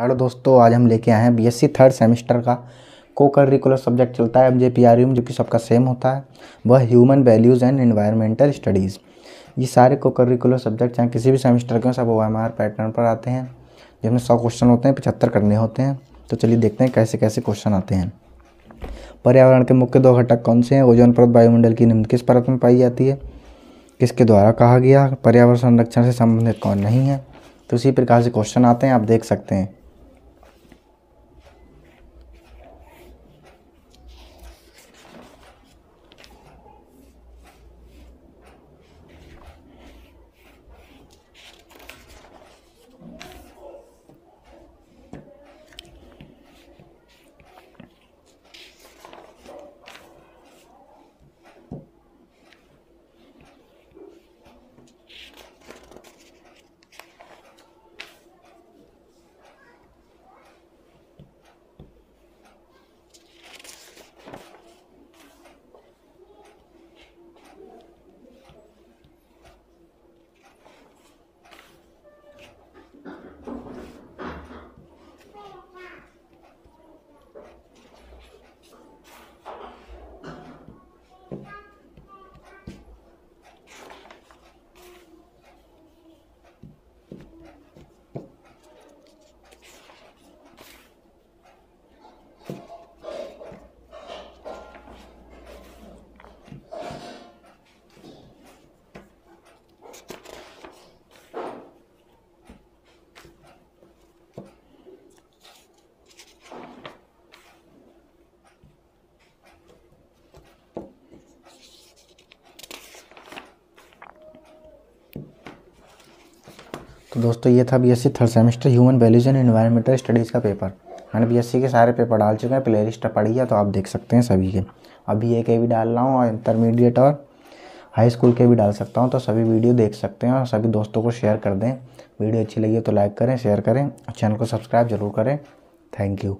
hello दोस्तों आज हम लेके आए हैं बीएससी थर्ड सेमेस्टर का को करिकुलर सब्जेक्ट चलता है M J P R U जो कि सबका सेम होता है वह human values and environmental studies ये सारे को करिकुलर सब्जेक्ट चाहे किसी भी सेमेस्टर के सब ओ एम आर पैटर्न पर आते हैं जिसमें सौ क्वेश्चन होते हैं पचहत्तर करने होते हैं तो चलिए देखते हैं कैसे कैसे क्वेश्चन आते हैं पर्यावरण के मुख्य दो घटक कौन से हैं ओजोन परत वायुमंडल की निम्न किस परत में पाई जाती है किसके द्वारा कहा गया पर्यावरण संरक्षण से संबंधित कौन नहीं है तो इसी प्रकार से क्वेश्चन आते हैं आप देख सकते हैं तो दोस्तों ये था BSc third semester human values and environmental studies का पेपर मैंने बीएससी के सारे पेपर डाल चुके हैं प्ले लिस्ट पढ़ी है तो आप देख सकते हैं सभी के अभी एक भी डाल रहा हूँ और इंटरमीडिएट और हाई स्कूल के भी डाल सकता हूँ तो सभी वीडियो देख सकते हैं और सभी दोस्तों को शेयर कर दें वीडियो अच्छी लगी तो लाइक करें शेयर करें और चैनल को सब्सक्राइब जरूर करें थैंक यू